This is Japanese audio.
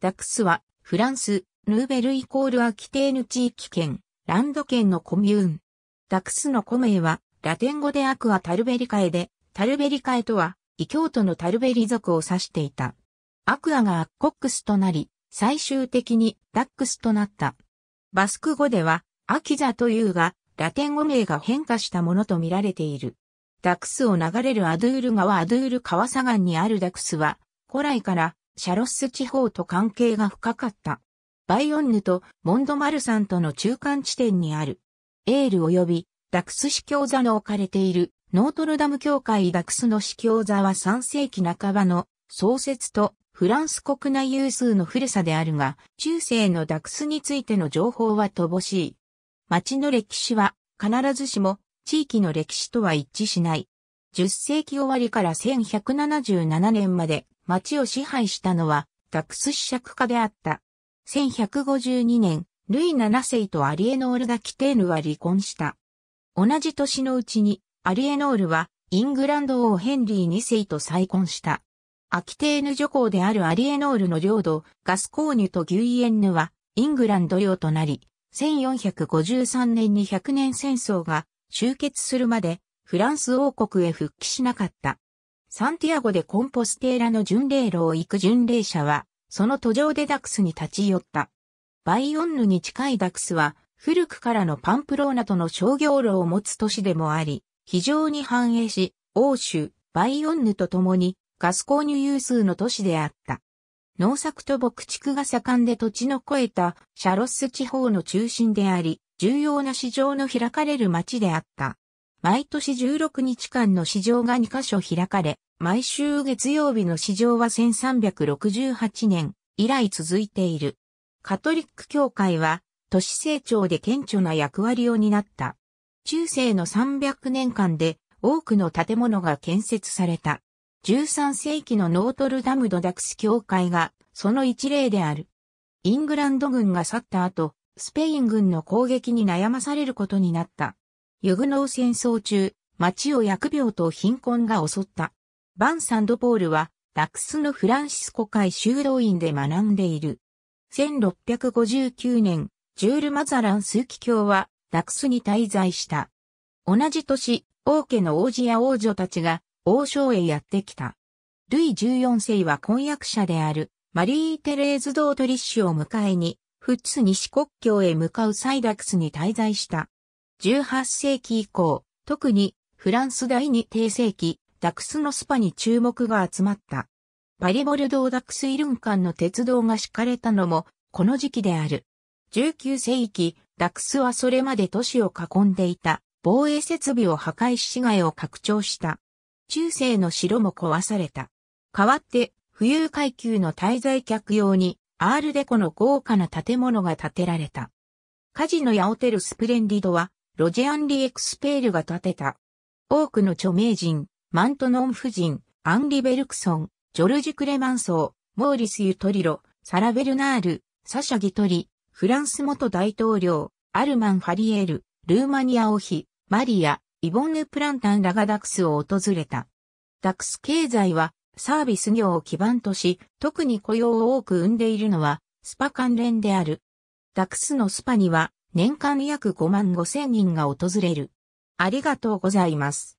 ダクスは、フランス、ヌーベルイコールアキテーヌ地域圏、ランド圏のコミューン。ダクスの古名は、ラテン語でアクアタルベリカエで、タルベリカエとは、異教徒のタルベリ族を指していた。アクアがアッコックスとなり、最終的にダックスとなった。バスク語では、アキザというが、ラテン語名が変化したものと見られている。ダクスを流れるアドゥール川アドゥール川左岸にあるダクスは、古来からシャロッス地方と関係が深かった。バイオンヌとモンドマルサンとの中間地点にある、エール及びダクス司教座の置かれているノートルダム教会ダクスの司教座は3世紀半ばの創設とフランス国内有数の古さであるが、中世のダクスについての情報は乏しい。町の歴史は必ずしも地域の歴史とは一致しない。10世紀終わりから1177年まで町を支配したのはダクス子爵家であった。1152年、ルイ7世とアリエノール・ダ・キテーヌは離婚した。同じ年のうちに、アリエノールは、イングランド王ヘンリー2世と再婚した。アキテーヌ女皇であるアリエノールの領土、ガスコーニュとギュイエンヌは、イングランド領となり、1453年に100年戦争が終結するまで、フランス王国へ復帰しなかった。サンティアゴでコンポステーラの巡礼路を行く巡礼者は、その途上でダクスに立ち寄った。バイオンヌに近いダクスは、古くからのパンプローナとの商業路を持つ都市でもあり、非常に繁栄し、欧州、バイオンヌと共に、ガス購入有数の都市であった。農作と牧畜が盛んで土地の肥えたシャロス地方の中心であり、重要な市場の開かれる町であった。毎年16日間の市場が2カ所開かれ、毎週月曜日の市場は1368年以来続いている。カトリック教会は都市成長で顕著な役割を担った。中世の300年間で多くの建物が建設された。13世紀のノートルダムドダクス教会がその一例である。イングランド軍が去った後、スペイン軍の攻撃に悩まされることになった。ユグノー戦争中、町を疫病と貧困が襲った。バン・サンドポールは、ダクスのフランシスコ会修道院で学んでいる。1659年、ジュール・マザラン枢機卿は、ダクスに滞在した。同じ年、王家の王子や王女たちが、王将へやってきた。ルイ14世は婚約者である、マリー・テレーズ・ドートリッシュを迎えに、フッツ西国境へ向かうサイダクスに滞在した。18世紀以降、特にフランス第二帝世紀、ダクスのスパに注目が集まった。パリボルドーダクスイルン間の鉄道が敷かれたのも、この時期である。19世紀、ダクスはそれまで都市を囲んでいた防衛設備を破壊し市街を拡張した。中世の城も壊された。代わって、富裕階級の滞在客用に、アールデコの豪華な建物が建てられた。カジノやホテルスプレンディドは、ロジアンリ・エクスペールが建てた。多くの著名人、マントノン夫人、アンリ・ベルクソン、ジョルジュ・クレマンソー、モーリス・ユトリロ、サラ・ベルナール、サシャ・ギトリ、フランス元大統領、アルマン・ハリエール、ルーマニア王妃、マリア、イボンヌ・プランタンらがダクスを訪れた。ダクス経済はサービス業を基盤とし、特に雇用を多く生んでいるのはスパ関連である。ダクスのスパには年間約5万5千人が訪れる。ありがとうございます。